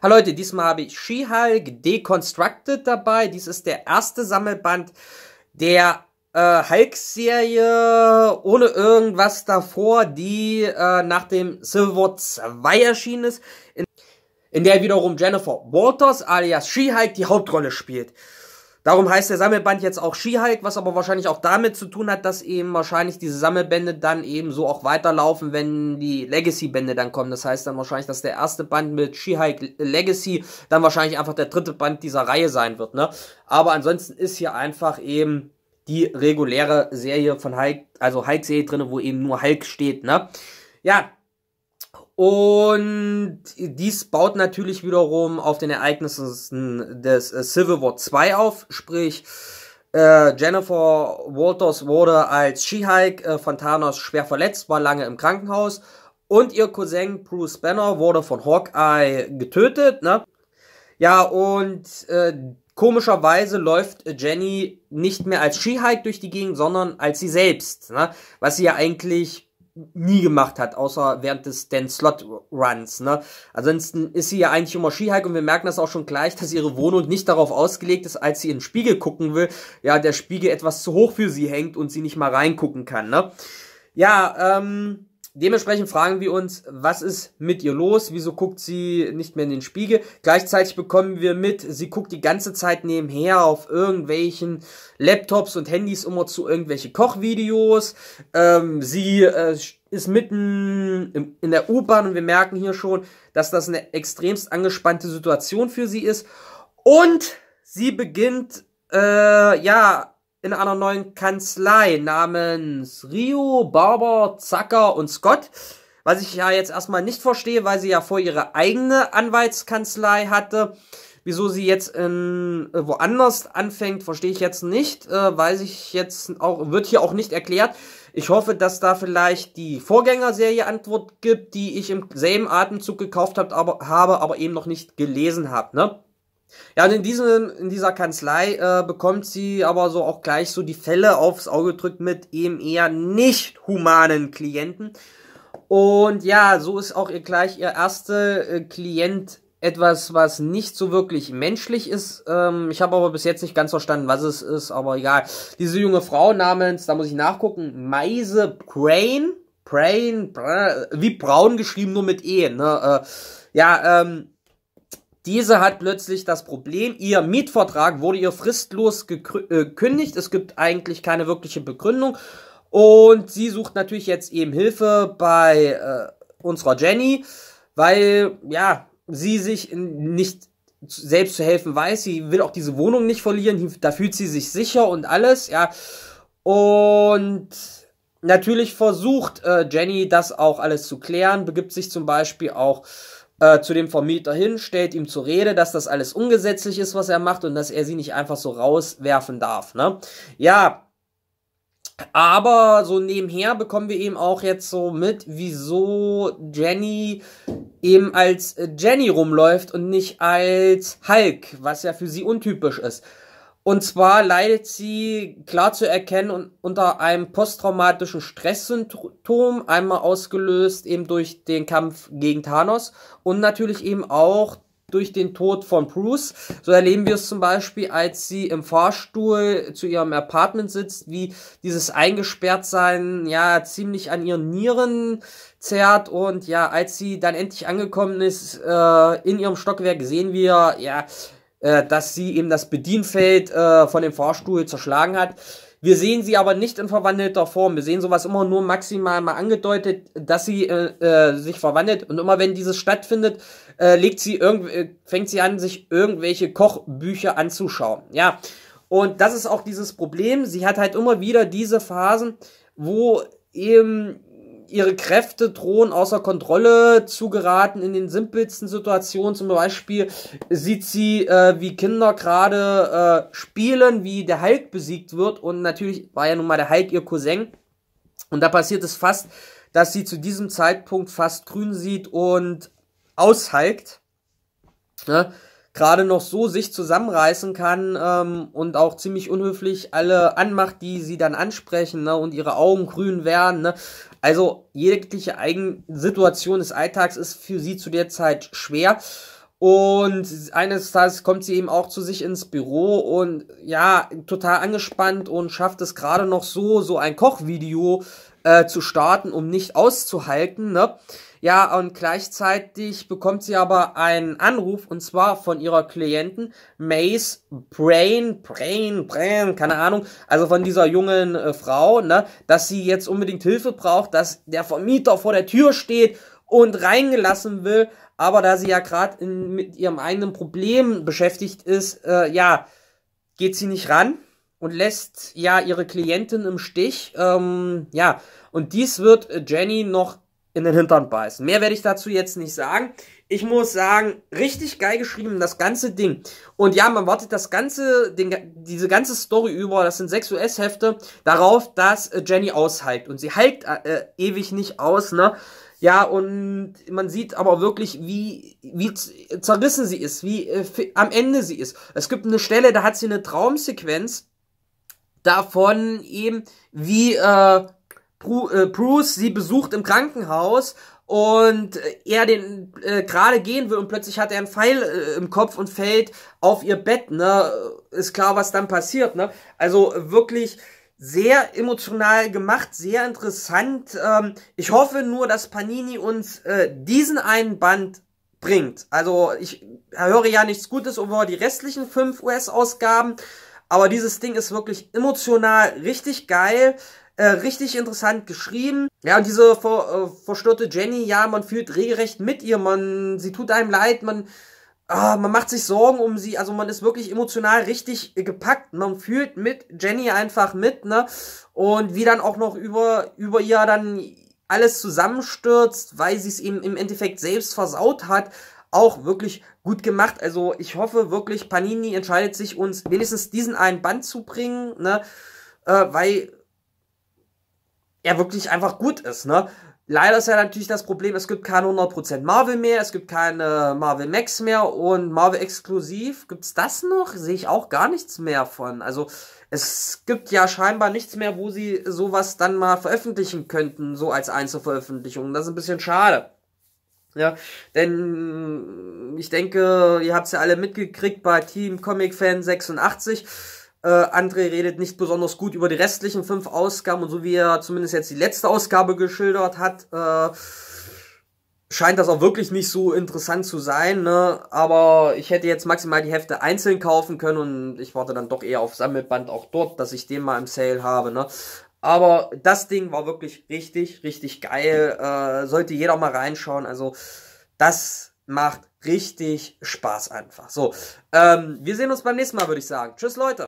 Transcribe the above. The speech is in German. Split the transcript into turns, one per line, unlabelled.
Hallo Leute, diesmal habe ich She-Hulk Deconstructed dabei. Dies ist der erste Sammelband der äh, Hulk-Serie ohne irgendwas davor, die äh, nach dem Civil War 2 erschienen ist, in, in der wiederum Jennifer Walters alias She-Hulk die Hauptrolle spielt. Darum heißt der Sammelband jetzt auch Skihike, was aber wahrscheinlich auch damit zu tun hat, dass eben wahrscheinlich diese Sammelbände dann eben so auch weiterlaufen, wenn die Legacy-Bände dann kommen. Das heißt dann wahrscheinlich, dass der erste Band mit Skihike Legacy dann wahrscheinlich einfach der dritte Band dieser Reihe sein wird. Ne? Aber ansonsten ist hier einfach eben die reguläre Serie von Hulk, also Hulk-Serie drin, wo eben nur Hulk steht. Ne? Ja, und dies baut natürlich wiederum auf den Ereignissen des äh, Civil War 2 auf, sprich äh, Jennifer Walters wurde als She-Hulk äh, von Thanos schwer verletzt, war lange im Krankenhaus und ihr Cousin Bruce Banner wurde von Hawkeye getötet, ne? Ja, und äh, komischerweise läuft Jenny nicht mehr als She-Hulk durch die Gegend, sondern als sie selbst, ne? Was sie ja eigentlich nie gemacht hat, außer während des Dan Slot Runs. Ne? Ansonsten ist sie ja eigentlich immer Skihike und wir merken das auch schon gleich, dass ihre Wohnung nicht darauf ausgelegt ist, als sie in den Spiegel gucken will, ja der Spiegel etwas zu hoch für sie hängt und sie nicht mal reingucken kann. Ne? Ja, ähm, Dementsprechend fragen wir uns, was ist mit ihr los? Wieso guckt sie nicht mehr in den Spiegel? Gleichzeitig bekommen wir mit, sie guckt die ganze Zeit nebenher auf irgendwelchen Laptops und Handys immer zu irgendwelche Kochvideos. Ähm, sie äh, ist mitten im, in der U-Bahn und wir merken hier schon, dass das eine extremst angespannte Situation für sie ist. Und sie beginnt, äh, ja, in einer neuen Kanzlei namens Rio, Barber, Zucker und Scott. Was ich ja jetzt erstmal nicht verstehe, weil sie ja vor ihre eigene Anwaltskanzlei hatte. Wieso sie jetzt in, äh, woanders anfängt, verstehe ich jetzt nicht. Äh, weiß ich jetzt auch, wird hier auch nicht erklärt. Ich hoffe, dass da vielleicht die Vorgängerserie Antwort gibt, die ich im selben Atemzug gekauft hab, aber, habe, aber eben noch nicht gelesen habe. Ne? Ja, und in, diesem, in dieser Kanzlei äh, bekommt sie aber so auch gleich so die Fälle aufs Auge gedrückt mit eben eher nicht humanen Klienten. Und ja, so ist auch ihr gleich ihr erster äh, Klient etwas, was nicht so wirklich menschlich ist. Ähm, ich habe aber bis jetzt nicht ganz verstanden, was es ist, aber egal. Diese junge Frau namens, da muss ich nachgucken, Meise Brain, Brain, wie braun geschrieben, nur mit E, ne? Äh, ja, ähm, diese hat plötzlich das Problem, ihr Mietvertrag wurde ihr fristlos äh, gekündigt. Es gibt eigentlich keine wirkliche Begründung. Und sie sucht natürlich jetzt eben Hilfe bei äh, unserer Jenny, weil ja, sie sich nicht selbst zu helfen weiß. Sie will auch diese Wohnung nicht verlieren. Da fühlt sie sich sicher und alles, ja. Und natürlich versucht äh, Jenny das auch alles zu klären, begibt sich zum Beispiel auch äh, zu dem Vermieter hin, stellt ihm zur Rede, dass das alles ungesetzlich ist, was er macht und dass er sie nicht einfach so rauswerfen darf. Ne? Ja, aber so nebenher bekommen wir eben auch jetzt so mit, wieso Jenny eben als Jenny rumläuft und nicht als Hulk, was ja für sie untypisch ist. Und zwar leidet sie klar zu erkennen unter einem posttraumatischen Stresssymptom, einmal ausgelöst eben durch den Kampf gegen Thanos und natürlich eben auch durch den Tod von Bruce. So erleben wir es zum Beispiel, als sie im Fahrstuhl zu ihrem Apartment sitzt, wie dieses Eingesperrtsein ja ziemlich an ihren Nieren zerrt und ja, als sie dann endlich angekommen ist äh, in ihrem Stockwerk, sehen wir ja äh, dass sie eben das Bedienfeld äh, von dem Fahrstuhl zerschlagen hat. Wir sehen sie aber nicht in verwandelter Form. Wir sehen sowas immer nur maximal mal angedeutet, dass sie äh, äh sich verwandelt. Und immer wenn dieses stattfindet, äh, legt sie irgend, äh, fängt sie an, sich irgendwelche Kochbücher anzuschauen. Ja. Und das ist auch dieses Problem. Sie hat halt immer wieder diese Phasen, wo eben ihre Kräfte drohen außer Kontrolle zu geraten in den simpelsten Situationen. Zum Beispiel sieht sie, äh, wie Kinder gerade äh, spielen, wie der Hulk besiegt wird. Und natürlich war ja nun mal der Hulk ihr Cousin. Und da passiert es fast, dass sie zu diesem Zeitpunkt fast grün sieht und aushalkt. Ne? Gerade noch so sich zusammenreißen kann ähm, und auch ziemlich unhöflich alle anmacht, die sie dann ansprechen, ne? und ihre Augen grün werden. Ne? Also jegliche Eigensituation des Alltags ist für sie zu der Zeit schwer. Und eines Tages kommt sie eben auch zu sich ins Büro und ja, total angespannt und schafft es gerade noch so, so ein Kochvideo äh, zu starten, um nicht auszuhalten. Ne? Ja, und gleichzeitig bekommt sie aber einen Anruf und zwar von ihrer Klienten Mace Brain, Brain, Brain, keine Ahnung, also von dieser jungen äh, Frau, ne, dass sie jetzt unbedingt Hilfe braucht, dass der Vermieter vor der Tür steht und reingelassen will, aber da sie ja gerade mit ihrem eigenen Problem beschäftigt ist, äh, ja, geht sie nicht ran und lässt ja ihre Klientin im Stich. Ähm, ja, und dies wird äh, Jenny noch in den Hintern beißen. Mehr werde ich dazu jetzt nicht sagen. Ich muss sagen, richtig geil geschrieben, das ganze Ding. Und ja, man wartet das ganze, den, diese ganze Story über, das sind sechs US-Hefte, darauf, dass äh, Jenny aushalt. Und sie halt äh, ewig nicht aus, ne? Ja, und man sieht aber wirklich, wie, wie zerrissen sie ist, wie äh, am Ende sie ist. Es gibt eine Stelle, da hat sie eine Traumsequenz davon eben, wie äh, äh, Bruce sie besucht im Krankenhaus und äh, er den äh, gerade gehen will und plötzlich hat er einen Pfeil äh, im Kopf und fällt auf ihr Bett, ne? Ist klar, was dann passiert, ne? Also wirklich sehr emotional gemacht, sehr interessant. Ähm, ich hoffe nur, dass Panini uns äh, diesen einen Band bringt. Also ich höre ja nichts Gutes über die restlichen fünf US-Ausgaben, aber dieses Ding ist wirklich emotional richtig geil. Äh, richtig interessant geschrieben. Ja, und diese ver, äh, verstörte Jenny, ja, man fühlt regelrecht mit ihr, man, sie tut einem leid, man, ah, man macht sich Sorgen um sie, also man ist wirklich emotional richtig gepackt, man fühlt mit Jenny einfach mit, ne, und wie dann auch noch über, über ihr dann alles zusammenstürzt, weil sie es eben im Endeffekt selbst versaut hat, auch wirklich gut gemacht. Also ich hoffe wirklich, Panini entscheidet sich uns wenigstens diesen einen Band zu bringen, ne, äh, weil er wirklich einfach gut ist, ne? Leider ist ja natürlich das Problem, es gibt keine 100% Marvel mehr, es gibt keine Marvel Max mehr und Marvel exklusiv gibt's das noch? Sehe ich auch gar nichts mehr von. Also es gibt ja scheinbar nichts mehr, wo sie sowas dann mal veröffentlichen könnten, so als Einzelveröffentlichung. Das ist ein bisschen schade. Ja, denn ich denke, ihr habt es ja alle mitgekriegt bei Team Comic Fan 86 äh, André redet nicht besonders gut über die restlichen fünf Ausgaben und so wie er zumindest jetzt die letzte Ausgabe geschildert hat, äh, scheint das auch wirklich nicht so interessant zu sein, ne? Aber ich hätte jetzt maximal die Hefte einzeln kaufen können und ich warte dann doch eher auf Sammelband auch dort, dass ich den mal im Sale habe, ne? Aber das Ding war wirklich richtig, richtig geil. Äh, sollte jeder mal reinschauen. Also, das macht richtig Spaß einfach. So, ähm, wir sehen uns beim nächsten Mal, würde ich sagen. Tschüss, Leute.